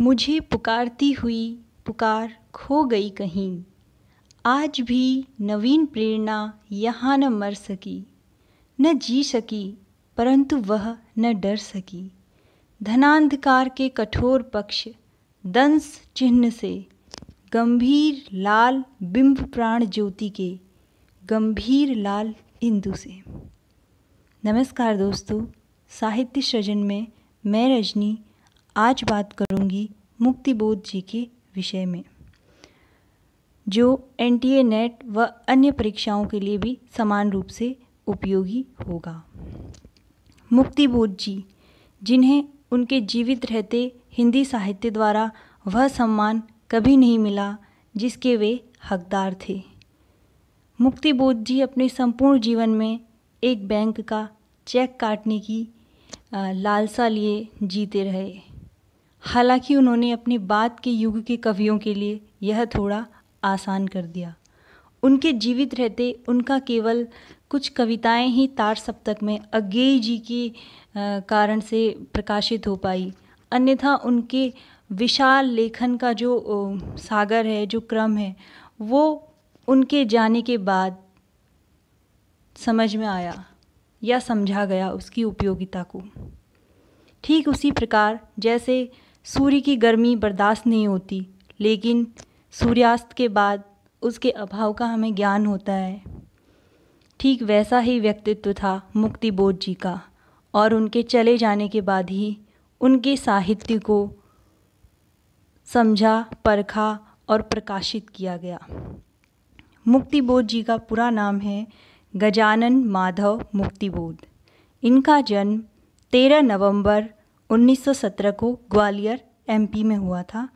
मुझे पुकारती हुई पुकार खो गई कहीं आज भी नवीन प्रेरणा यहाँ न मर सकी न जी सकी परंतु वह न डर सकी धनांधकार के कठोर पक्ष दंस चिन्ह से गंभीर लाल बिंब प्राण ज्योति के गंभीर लाल इंदु से नमस्कार दोस्तों साहित्य सृजन में मैं रजनी आज बात करूंगी मुक्तिबोध जी के विषय में जो एन टी ए नेट व अन्य परीक्षाओं के लिए भी समान रूप से उपयोगी होगा मुक्तिबोध जी जिन्हें उनके जीवित रहते हिंदी साहित्य द्वारा वह सम्मान कभी नहीं मिला जिसके वे हकदार थे मुक्तिबोध जी अपने संपूर्ण जीवन में एक बैंक का चेक काटने की लालसा लिए जीते रहे हालांकि उन्होंने अपनी बाद के युग के कवियों के लिए यह थोड़ा आसान कर दिया उनके जीवित रहते उनका केवल कुछ कविताएं ही तार सप्तक में अज्ञेय जी के कारण से प्रकाशित हो पाई अन्यथा उनके विशाल लेखन का जो सागर है जो क्रम है वो उनके जाने के बाद समझ में आया या समझा गया उसकी उपयोगिता को ठीक उसी प्रकार जैसे सूर्य की गर्मी बर्दाश्त नहीं होती लेकिन सूर्यास्त के बाद उसके अभाव का हमें ज्ञान होता है ठीक वैसा ही व्यक्तित्व था मुक्ति बोध जी का और उनके चले जाने के बाद ही उनके साहित्य को समझा परखा और प्रकाशित किया गया मुक्ति बोध जी का पूरा नाम है गजानन माधव मुक्तिबोध इनका जन्म 13 नवंबर 1917 को ग्वालियर एमपी में हुआ था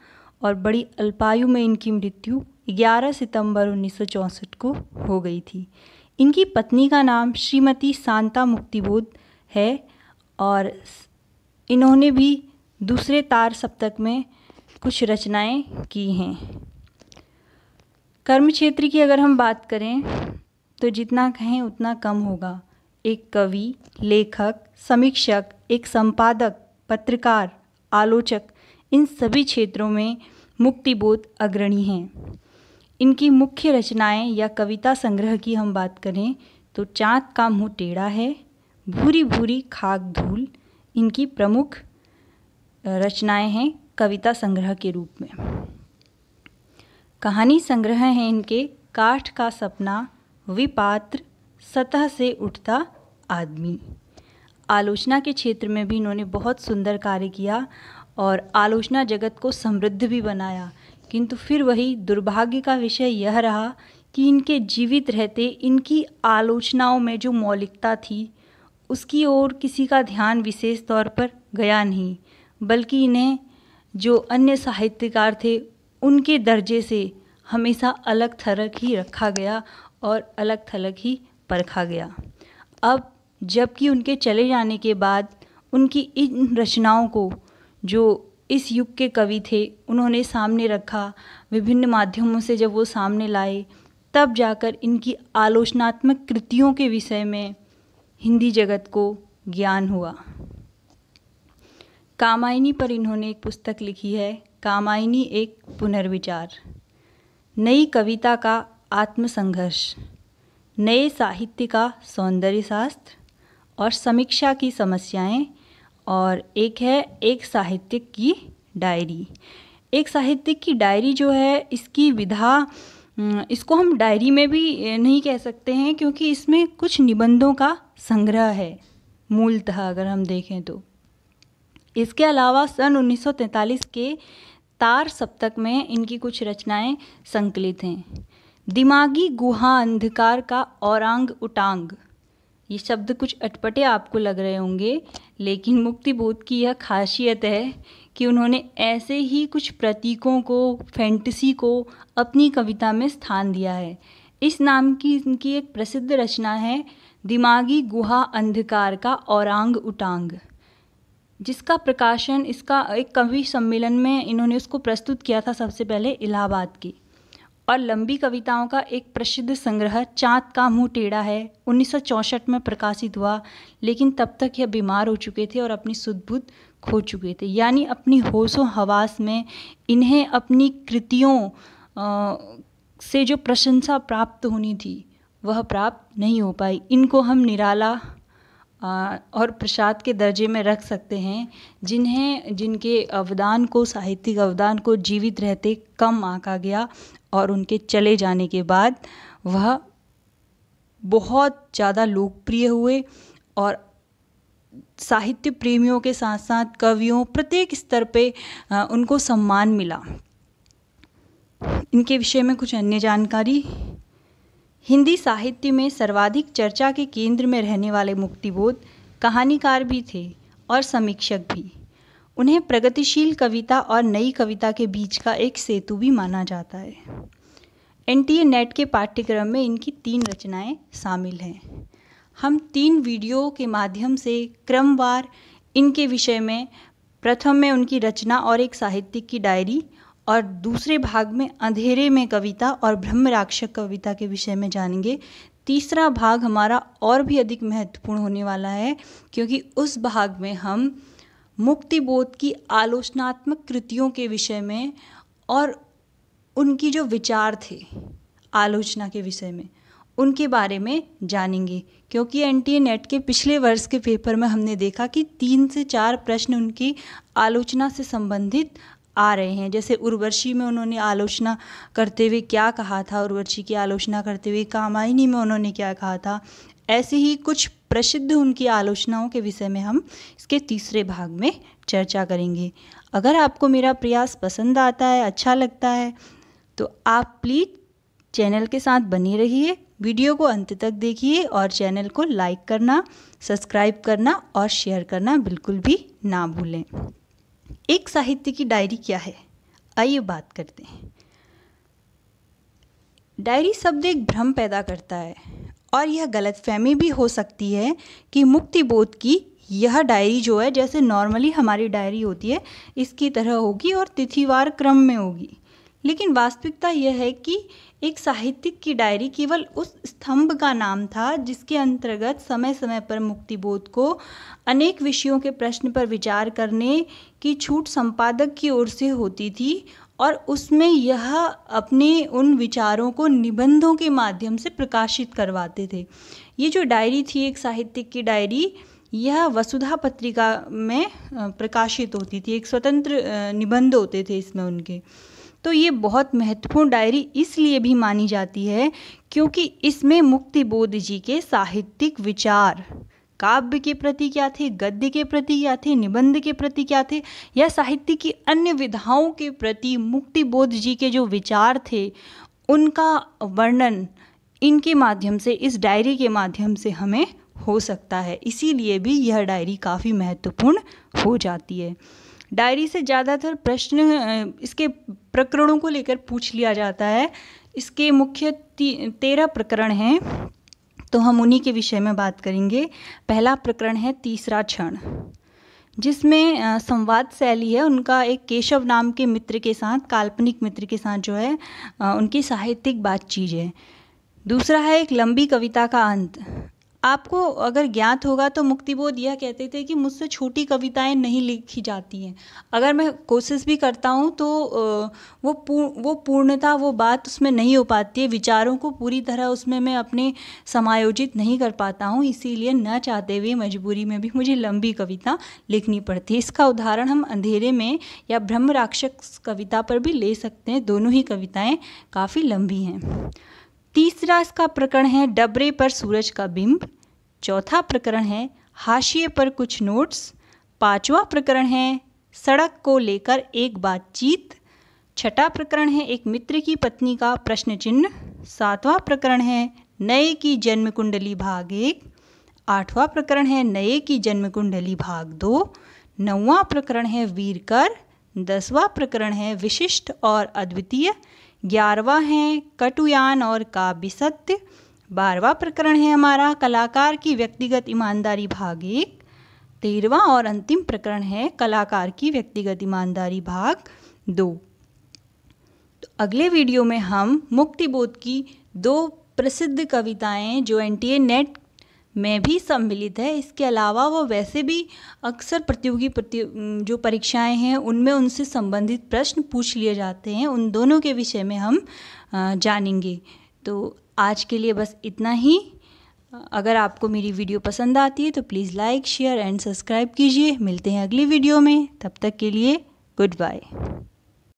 और बड़ी अल्पायु में इनकी मृत्यु 11 सितंबर 1964 को हो गई थी इनकी पत्नी का नाम श्रीमती शांता मुक्तिबोध है और इन्होंने भी दूसरे तार सप्तक में कुछ रचनाएं की हैं कर्म क्षेत्र की अगर हम बात करें तो जितना कहें उतना कम होगा एक कवि लेखक समीक्षक एक संपादक पत्रकार आलोचक इन सभी क्षेत्रों में मुक्तिबोध अग्रणी हैं इनकी मुख्य रचनाएं या कविता संग्रह की हम बात करें तो चाँद का मुँह टेढ़ा है भूरी भूरी खाक धूल इनकी प्रमुख रचनाएं हैं कविता संग्रह के रूप में कहानी संग्रह हैं इनके काठ का सपना विपात्र सतह से उठता आदमी आलोचना के क्षेत्र में भी इन्होंने बहुत सुंदर कार्य किया और आलोचना जगत को समृद्ध भी बनाया किंतु फिर वही दुर्भाग्य का विषय यह रहा कि इनके जीवित रहते इनकी आलोचनाओं में जो मौलिकता थी उसकी ओर किसी का ध्यान विशेष तौर पर गया नहीं बल्कि इन्हें जो अन्य साहित्यकार थे उनके दर्जे से हमेशा अलग थलग ही रखा गया और अलग थलग ही परखा गया अब जबकि उनके चले जाने के बाद उनकी इन रचनाओं को जो इस युग के कवि थे उन्होंने सामने रखा विभिन्न माध्यमों से जब वो सामने लाए तब जाकर इनकी आलोचनात्मक कृतियों के विषय में हिंदी जगत को ज्ञान हुआ कामायनी पर इन्होंने एक पुस्तक लिखी है कामायनी एक पुनर्विचार नई कविता का आत्मसंघर्ष नए साहित्य का सौंदर्य शास्त्र और समीक्षा की समस्याएं और एक है एक साहित्यिक की डायरी एक साहित्यिक की डायरी जो है इसकी विधा इसको हम डायरी में भी नहीं कह सकते हैं क्योंकि इसमें कुछ निबंधों का संग्रह है मूलतः अगर हम देखें तो इसके अलावा सन 1943 के तार सप्तक में इनकी कुछ रचनाएं संकलित हैं दिमागी गुहा अंधकार का औरंग उटांग ये शब्द कुछ अटपटे आपको लग रहे होंगे लेकिन मुक्ति बोध की यह खासियत है कि उन्होंने ऐसे ही कुछ प्रतीकों को फैंटसी को अपनी कविता में स्थान दिया है इस नाम की इनकी एक प्रसिद्ध रचना है दिमागी गुहा अंधकार का औरंग उटांग जिसका प्रकाशन इसका एक कवि सम्मेलन में इन्होंने उसको प्रस्तुत किया था सबसे पहले इलाहाबाद की और लंबी कविताओं का एक प्रसिद्ध संग्रह चाँद का मुँह टेढ़ा है उन्नीस में प्रकाशित हुआ लेकिन तब तक यह बीमार हो चुके थे और अपनी सुदबुद खो चुके थे यानी अपनी होशों हवास में इन्हें अपनी कृतियों से जो प्रशंसा प्राप्त होनी थी वह प्राप्त नहीं हो पाई इनको हम निराला और प्रसाद के दर्जे में रख सकते हैं जिन्हें जिनके अवदान को साहित्यिक अवदान को जीवित रहते कम आका गया और उनके चले जाने के बाद वह बहुत ज़्यादा लोकप्रिय हुए और साहित्य प्रेमियों के साथ साथ कवियों प्रत्येक स्तर पे उनको सम्मान मिला इनके विषय में कुछ अन्य जानकारी हिंदी साहित्य में सर्वाधिक चर्चा के केंद्र में रहने वाले मुक्तिबोध कहानीकार भी थे और समीक्षक भी उन्हें प्रगतिशील कविता और नई कविता के बीच का एक सेतु भी माना जाता है एन नेट के पाठ्यक्रम में इनकी तीन रचनाएं शामिल हैं हम तीन वीडियो के माध्यम से क्रमवार इनके विषय में प्रथम में उनकी रचना और एक साहित्यिक की डायरी और दूसरे भाग में अंधेरे में कविता और ब्रह्मराक्षक कविता के विषय में जानेंगे तीसरा भाग हमारा और भी अधिक महत्वपूर्ण होने वाला है क्योंकि उस भाग में हम मुक्तिबोध की आलोचनात्मक कृतियों के विषय में और उनकी जो विचार थे आलोचना के विषय में उनके बारे में जानेंगे क्योंकि एनटीए नेट के पिछले वर्ष के पेपर में हमने देखा कि तीन से चार प्रश्न उनकी आलोचना से संबंधित आ रहे हैं जैसे उर्वशी में उन्होंने आलोचना करते हुए क्या कहा था उर्वशी की आलोचना करते हुए कामायनी में उन्होंने क्या कहा था ऐसे ही कुछ प्रसिद्ध उनकी आलोचनाओं के विषय में हम इसके तीसरे भाग में चर्चा करेंगे अगर आपको मेरा प्रयास पसंद आता है अच्छा लगता है तो आप प्लीज़ चैनल के साथ बनी रहिए वीडियो को अंत तक देखिए और चैनल को लाइक करना सब्सक्राइब करना और शेयर करना बिल्कुल भी ना भूलें एक साहित्य की डायरी क्या है आइए बात करते हैं डायरी शब्द एक भ्रम पैदा करता है और यह गलतफहमी भी हो सकती है कि मुक्ति बोध की यह डायरी जो है जैसे नॉर्मली हमारी डायरी होती है इसकी तरह होगी और तिथिवार क्रम में होगी लेकिन वास्तविकता यह है कि एक साहित्यिक की डायरी केवल उस स्तंभ का नाम था जिसके अंतर्गत समय समय पर मुक्तिबोध को अनेक विषयों के प्रश्न पर विचार करने की छूट संपादक की ओर से होती थी और उसमें यह अपने उन विचारों को निबंधों के माध्यम से प्रकाशित करवाते थे ये जो डायरी थी एक साहित्यिक की डायरी यह वसुधा पत्रिका में प्रकाशित होती थी एक स्वतंत्र निबंध होते थे इसमें उनके तो ये बहुत महत्वपूर्ण डायरी इसलिए भी मानी जाती है क्योंकि इसमें मुक्तिबोध जी के साहित्यिक विचार काव्य के प्रति क्या थे गद्य के प्रति क्या थे निबंध के प्रति क्या थे या साहित्य की अन्य विधाओं के प्रति मुक्तिबोध जी के जो विचार थे उनका वर्णन इनके माध्यम से इस डायरी के माध्यम से हमें हो सकता है इसीलिए भी यह डायरी काफ़ी महत्वपूर्ण हो जाती है डायरी से ज़्यादातर प्रश्न इसके प्रकरणों को लेकर पूछ लिया जाता है इसके मुख्य तेरह प्रकरण हैं तो हम उन्हीं के विषय में बात करेंगे पहला प्रकरण है तीसरा क्षण जिसमें संवाद शैली है उनका एक केशव नाम के मित्र के साथ काल्पनिक मित्र के साथ जो है उनकी साहित्यिक बातचीत है दूसरा है एक लंबी कविता का अंत आपको अगर ज्ञात होगा तो मुक्तिबोध यह कहते थे कि मुझसे छोटी कविताएं नहीं लिखी जाती हैं अगर मैं कोशिश भी करता हूँ तो वो पूर्ण वो पूर्णता वो बात उसमें नहीं हो पाती है विचारों को पूरी तरह उसमें मैं अपने समायोजित नहीं कर पाता हूँ इसीलिए न चाहते हुए मजबूरी में भी मुझे लंबी कविता लिखनी पड़ती है इसका उदाहरण हम अंधेरे में या ब्रह्म राक्षस कविता पर भी ले सकते हैं दोनों ही कविताएँ काफ़ी लंबी हैं तीसरा इसका प्रकरण है डबरे पर सूरज का बिंब चौथा प्रकरण है हाशिए पर कुछ नोट्स पांचवा प्रकरण है सड़क को लेकर एक बातचीत छठा प्रकरण है एक मित्र की पत्नी का प्रश्न चिन्ह सातवां प्रकरण है नए की जन्म कुंडली भाग एक आठवां प्रकरण है नए की जन्म कुंडली भाग दो नौवां प्रकरण है वीरकर दसवां प्रकरण है विशिष्ट और अद्वितीय ग्यारहवा है कटुयान और सत्य बारवा प्रकरण है हमारा कलाकार की व्यक्तिगत ईमानदारी भाग एक तेरहवा और अंतिम प्रकरण है कलाकार की व्यक्तिगत ईमानदारी भाग दो तो अगले वीडियो में हम मुक्तिबोध की दो प्रसिद्ध कविताएं जो एन नेट में भी सम्मिलित है इसके अलावा वो वैसे भी अक्सर प्रतियोगी प्रति जो परीक्षाएं हैं उनमें उनसे संबंधित प्रश्न पूछ लिए जाते हैं उन दोनों के विषय में हम जानेंगे तो आज के लिए बस इतना ही अगर आपको मेरी वीडियो पसंद आती है तो please like share and subscribe कीजिए मिलते हैं अगली वीडियो में तब तक के लिए गुड बाय